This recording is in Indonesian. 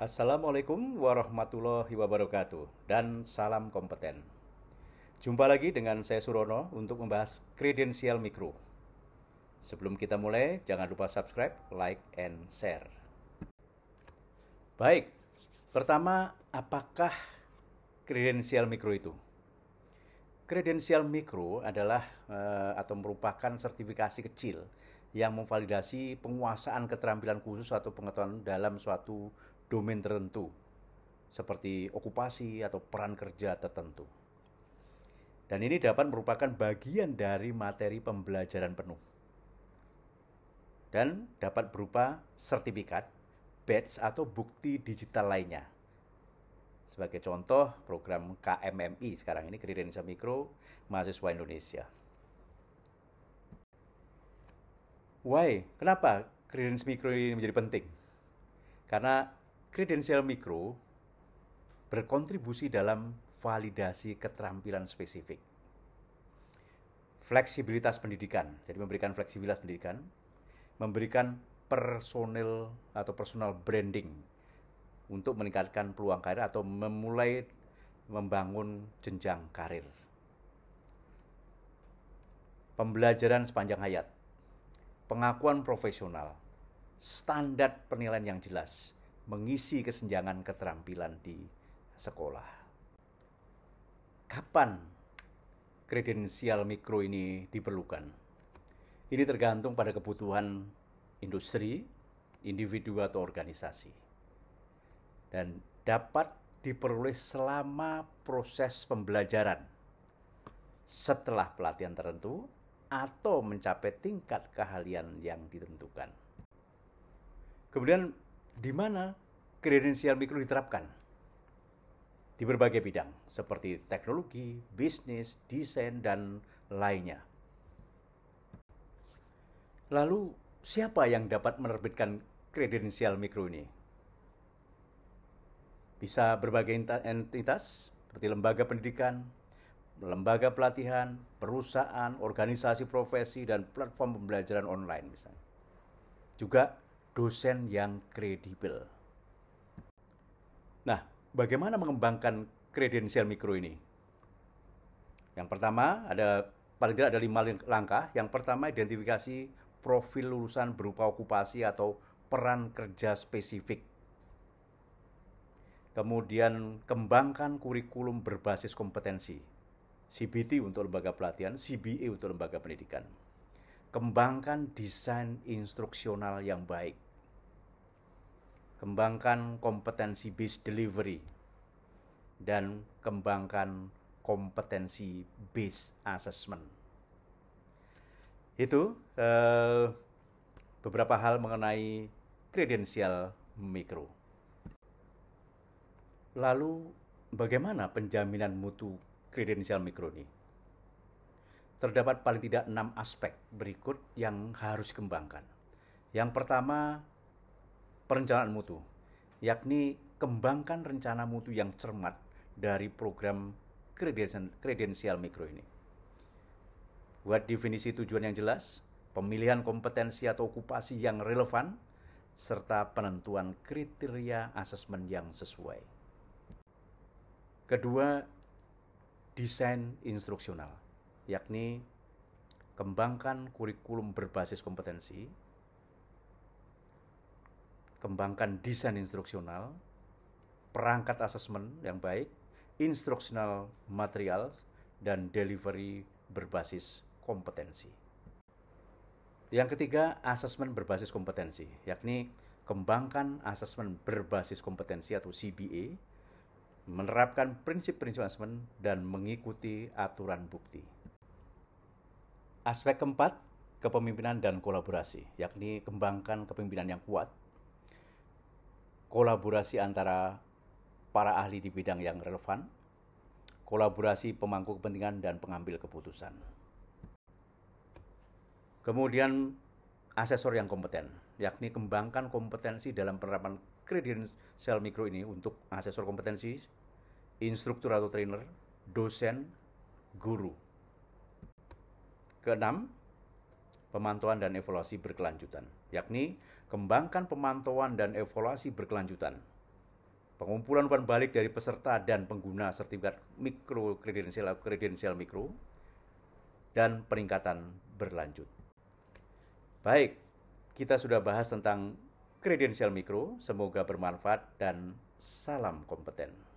Assalamualaikum warahmatullahi wabarakatuh dan salam kompeten. Jumpa lagi dengan saya Surono untuk membahas kredensial mikro. Sebelum kita mulai, jangan lupa subscribe, like, and share. Baik, pertama, apakah kredensial mikro itu? Kredensial mikro adalah eh, atau merupakan sertifikasi kecil yang memvalidasi penguasaan keterampilan khusus atau pengetahuan dalam suatu domain tertentu, seperti okupasi atau peran kerja tertentu. Dan ini dapat merupakan bagian dari materi pembelajaran penuh. Dan dapat berupa sertifikat, badge atau bukti digital lainnya. Sebagai contoh, program KMMI sekarang ini Indonesia Mikro Mahasiswa Indonesia. Why? Kenapa Credence Mikro ini menjadi penting? Karena Kredensial mikro berkontribusi dalam validasi keterampilan spesifik. Fleksibilitas pendidikan, jadi memberikan fleksibilitas pendidikan, memberikan personal atau personal branding untuk meningkatkan peluang karir atau memulai membangun jenjang karir. Pembelajaran sepanjang hayat, pengakuan profesional, standar penilaian yang jelas, mengisi kesenjangan keterampilan di sekolah. Kapan kredensial mikro ini diperlukan? Ini tergantung pada kebutuhan industri, individu atau organisasi. Dan dapat diperoleh selama proses pembelajaran setelah pelatihan tertentu atau mencapai tingkat keahlian yang ditentukan. Kemudian di mana kredensial mikro diterapkan di berbagai bidang seperti teknologi, bisnis, desain dan lainnya. Lalu siapa yang dapat menerbitkan kredensial mikro ini? Bisa berbagai entitas seperti lembaga pendidikan, lembaga pelatihan, perusahaan, organisasi profesi dan platform pembelajaran online misalnya. Juga dosen yang kredibel. Nah, bagaimana mengembangkan kredensial mikro ini? Yang pertama, ada paling tidak ada lima langkah. Yang pertama, identifikasi profil lulusan berupa okupasi atau peran kerja spesifik. Kemudian, kembangkan kurikulum berbasis kompetensi. CBT untuk lembaga pelatihan, CBE untuk lembaga pendidikan. Kembangkan desain instruksional yang baik. Kembangkan kompetensi base delivery dan kembangkan kompetensi base assessment. Itu eh, beberapa hal mengenai kredensial mikro. Lalu bagaimana penjaminan mutu kredensial mikro ini? terdapat paling tidak enam aspek berikut yang harus dikembangkan. Yang pertama, perencanaan mutu, yakni kembangkan rencana mutu yang cermat dari program kredensial mikro ini. Buat definisi tujuan yang jelas, pemilihan kompetensi atau okupasi yang relevan, serta penentuan kriteria asesmen yang sesuai. Kedua, desain instruksional yakni kembangkan kurikulum berbasis kompetensi, kembangkan desain instruksional, perangkat asesmen yang baik, instruksional material, dan delivery berbasis kompetensi. Yang ketiga, asesmen berbasis kompetensi, yakni kembangkan asesmen berbasis kompetensi atau CBA, menerapkan prinsip-prinsip asesmen, dan mengikuti aturan bukti. Aspek keempat, kepemimpinan dan kolaborasi, yakni kembangkan kepemimpinan yang kuat. Kolaborasi antara para ahli di bidang yang relevan, kolaborasi pemangku kepentingan dan pengambil keputusan. Kemudian asesor yang kompeten, yakni kembangkan kompetensi dalam penerapan kredit sel mikro ini untuk asesor kompetensi, instruktur atau trainer, dosen, guru, Keenam, pemantauan dan evaluasi berkelanjutan, yakni kembangkan pemantauan dan evaluasi berkelanjutan. Pengumpulan umpan balik dari peserta dan pengguna sertifikat mikro kredensial kredensial mikro dan peningkatan berlanjut. Baik, kita sudah bahas tentang kredensial mikro, semoga bermanfaat dan salam kompeten.